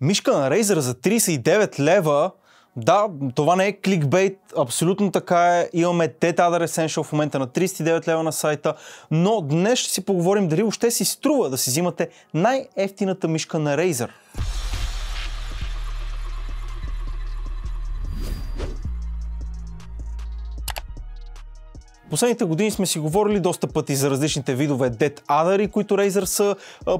Мишка на Razer за 39 лева да, това не е кликбейт, абсолютно така е. Имаме Dead Other Essential в момента на 39 лева на сайта, но днес ще си поговорим дали още си струва да си взимате най-ефтината мишка на Razer. Последните години сме си говорили доста пъти за различните видове Dead Adder, които Razer са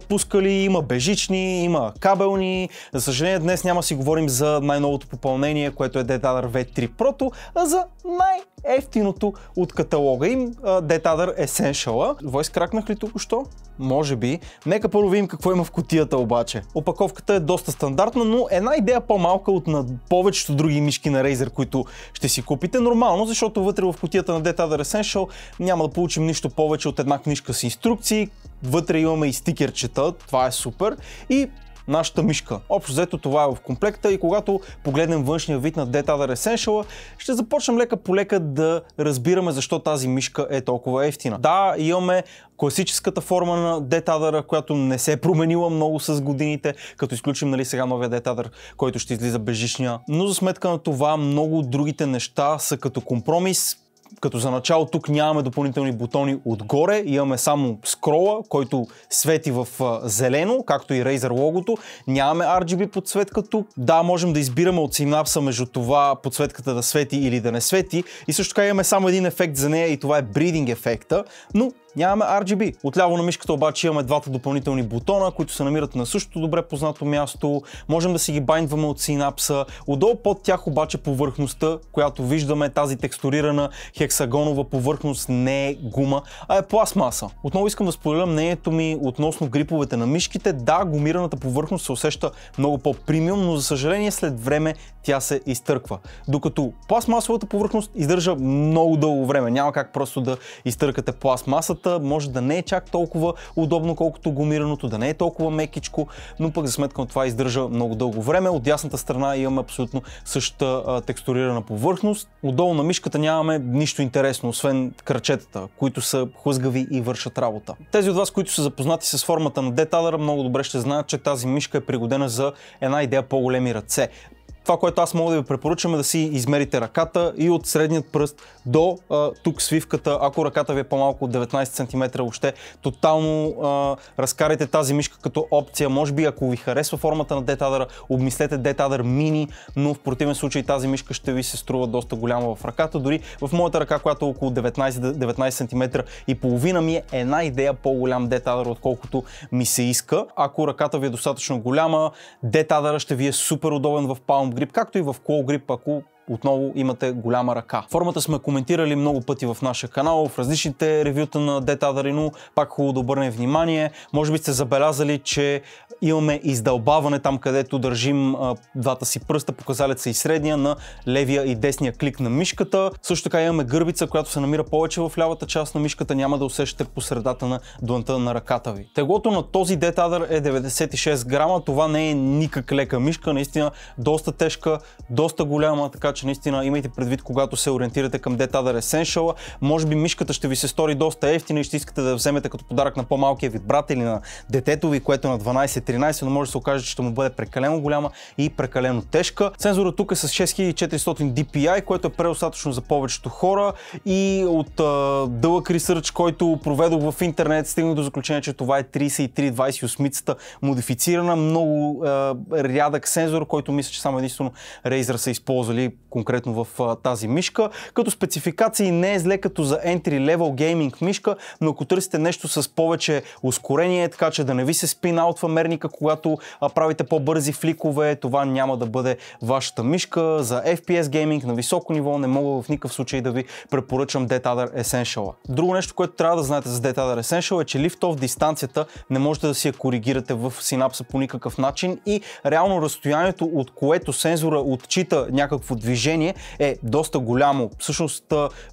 пускали. Има бежични, има кабелни. За съжаление днес няма си говорим за най-новото попълнение, което е Dead Adder V3 Pro, а за най- най-ефтиното от каталога им, Dead Adder Essential. Войс кракнах ли току-що? Може би. Нека първо видим какво има в котията обаче. Опаковката е доста стандартна, но една идея по-малка от на повечето други мишки на Razer, които ще си купите. Нормално, защото вътре в котията на Dead Adder Essential няма да получим нищо повече от една книжка с инструкции, Вътре имаме и стикерчета, това е супер. И нашата мишка. Общо взето това е в комплекта и когато погледнем външния вид на Other Essential, ще започнем лека по лека да разбираме защо тази мишка е толкова ефтина. Да, имаме класическата форма на детадъра, която не се е променила много с годините, като изключим нали, сега новия детадър, който ще излиза безжишния. Но за сметка на това много другите неща са като компромис, като за начало тук нямаме допълнителни бутони отгоре, имаме само скрола, който свети в зелено, както и Razer логото. Нямаме RGB подсветка тук. Да, можем да избираме от синапса между това подсветката да свети или да не свети. И също така имаме само един ефект за нея и това е бридинг ефекта, но Нямаме RGB. Отляво на мишката обаче имаме двата допълнителни бутона, които се намират на същото добре познато място. Можем да си ги байндваме от синапса. Отдолу под тях обаче повърхността, която виждаме, тази текстурирана хексагонова повърхност не е гума, а е пластмаса. Отново искам да споделя мнението ми относно гриповете на мишките. Да, гумираната повърхност се усеща много по-премиум, но за съжаление след време тя се изтърква. Докато пластмасовата повърхност издържа много дълго време. Няма как просто да изтъркате пластмасата кожата може да не е чак толкова удобно, колкото гумираното, да не е толкова мекичко, но пък за сметка на това издържа много дълго време. От дясната страна имаме абсолютно същата текстурирана повърхност. Отдолу на мишката нямаме нищо интересно, освен крачетата, които са хлъзгави и вършат работа. Тези от вас, които са запознати с формата на детадъра, много добре ще знаят, че тази мишка е пригодена за една идея по-големи ръце. Това, което аз мога да ви препоръчам е да си измерите ръката и от средният пръст до а, тук свивката, ако ръката ви е по-малко от 19 см, още тотално а, разкарайте тази мишка като опция. Може би ако ви харесва формата на детадъра, обмислете детадър мини, но в противен случай тази мишка ще ви се струва доста голяма в ръката. Дори в моята ръка, която е около 19, 19 см и половина ми е една идея по-голям детадър, отколкото ми се иска. Ако ръката ви е достатъчно голяма, детадъра ще ви е супер удобен в Palm грип, както и в cold грип, ако отново имате голяма ръка. Формата сме коментирали много пъти в нашия канал, в различните ревюта на Детадари, но пак хубаво да обърнем внимание. Може би сте забелязали, че имаме издълбаване там, където държим а, двата си пръста, показалеца и средния на левия и десния клик на мишката. Също така имаме гърбица, която се намира повече в лявата част на мишката, няма да усещате по средата на дланта на ръката ви. Теглото на този детадър е 96 грама, това не е никак лека мишка, наистина доста тежка, доста голяма, така че наистина имайте предвид, когато се ориентирате към Dead Other Essential, може би мишката ще ви се стори доста ефтина и ще искате да вземете като подарък на по-малкия ви брат или на детето ви, което е на 12-13, но може да се окаже, че ще му бъде прекалено голяма и прекалено тежка. Сензора тук е с 6400 DPI, което е предостатъчно за повечето хора и от а, дълъг ресърч, който проведох в интернет, стигнах до заключение, че това е 3328 модифицирана, много а, рядък сензор, който мисля, че само единствено Razer са използвали конкретно в тази мишка. Като спецификации не е зле като за entry level gaming мишка, но ако търсите нещо с повече ускорение, така че да не ви се спи на аутва мерника, когато правите по-бързи фликове, това няма да бъде вашата мишка. За FPS гейминг на високо ниво не мога в никакъв случай да ви препоръчам Dead Adder Essential. Друго нещо, което трябва да знаете за Dead Adder Essential е, че лифтов дистанцията не можете да си я коригирате в синапса по никакъв начин и реално разстоянието, от което сензора отчита някакво движение, движение е доста голямо. Всъщност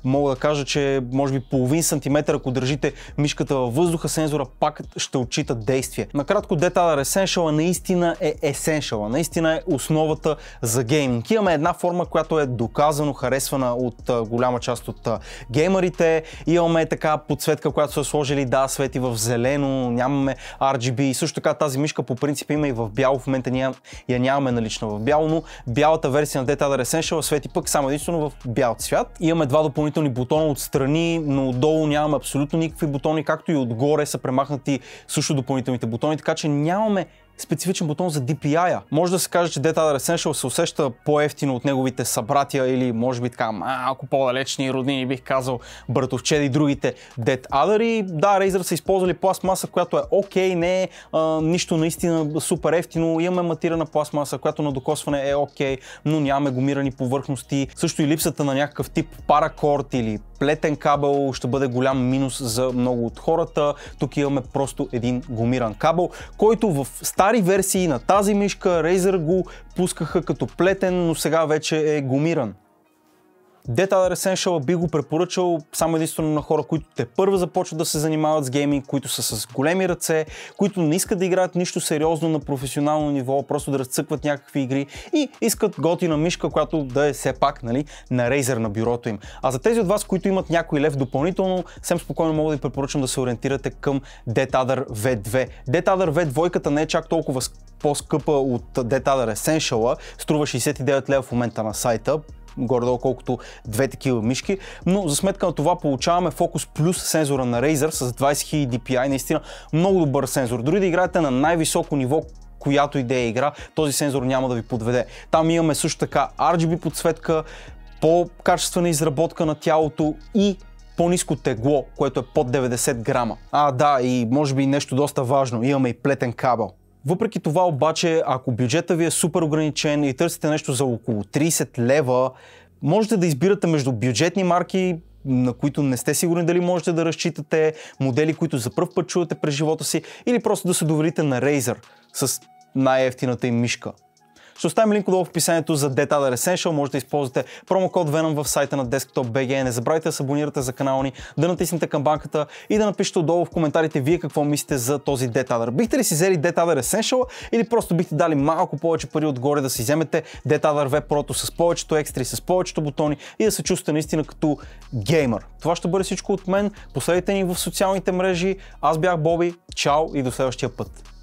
мога да кажа, че може би половин сантиметър, ако държите мишката във въздуха, сензора пак ще отчита действие. Накратко Data Essential наистина е Essential, наистина е основата за гейминг. Имаме една форма, която е доказано харесвана от голяма част от геймерите. Имаме така подсветка, която са сложили, да, свети в зелено, нямаме RGB и също така тази мишка по принцип има и в бяло, в момента ние я нямаме налична в бяло, но бялата версия на Data Essential свет и пък само единствено в бял цвят. Имаме два допълнителни бутона отстрани, но отдолу нямаме абсолютно никакви бутони, както и отгоре са премахнати също допълнителните бутони, така че нямаме специфичен бутон за DPI-а. Може да се каже, че Data Essential се усеща по-ефтино от неговите събратия или може би така малко по-далечни роднини, бих казал, братовчед и другите Dead Other. И да, Razer са използвали пластмаса, която е окей, okay, не е а, нищо наистина супер ефтино. Имаме матирана пластмаса, която на докосване е окей, okay, но нямаме гумирани повърхности. Също и липсата на някакъв тип паракорд или плетен кабел ще бъде голям минус за много от хората. Тук имаме просто един гумиран кабел, който в стари версии на тази мишка Razer го пускаха като плетен, но сега вече е гумиран. Dead Other Essential би го препоръчал само единствено на хора, които те първо започват да се занимават с гейминг, които са с големи ръце, които не искат да играят нищо сериозно на професионално ниво, просто да разцъкват някакви игри и искат готина мишка, която да е все пак нали, на Razer на бюрото им. А за тези от вас, които имат някой лев допълнително, съвсем спокойно мога да ви препоръчам да се ориентирате към Dead Other V2. Dead Other V2 не е чак толкова по-скъпа от Dead Other Essential, струва 69 лева в момента на сайта, горе-долу колкото две такива мишки, но за сметка на това получаваме Focus Plus сензора на Razer с 20 000 DPI, наистина много добър сензор. Дори да играете на най-високо ниво, която идея игра, този сензор няма да ви подведе. Там имаме също така RGB подсветка, по-качествена изработка на тялото и по-низко тегло, което е под 90 грама. А, да, и може би нещо доста важно, имаме и плетен кабел. Въпреки това обаче, ако бюджета ви е супер ограничен и търсите нещо за около 30 лева, можете да избирате между бюджетни марки, на които не сте сигурни дали можете да разчитате, модели, които за първ път чувате през живота си, или просто да се доверите на Razer с най-ефтината им мишка. Ще оставим линк долу в описанието за Detailer Essential. Може да използвате промокод Venom в сайта на Desktop.bg. Не забравяйте да се абонирате за канала ни, да натиснете камбанката и да напишете отдолу в коментарите вие какво мислите за този Detailer. Бихте ли си взели Detailer Essential или просто бихте дали малко повече пари отгоре да си вземете Detailer V Pro с повечето екстри, с повечето бутони и да се чувствате наистина като геймер. Това ще бъде всичко от мен. Последите ни в социалните мрежи. Аз бях Боби. Чао и до следващия път.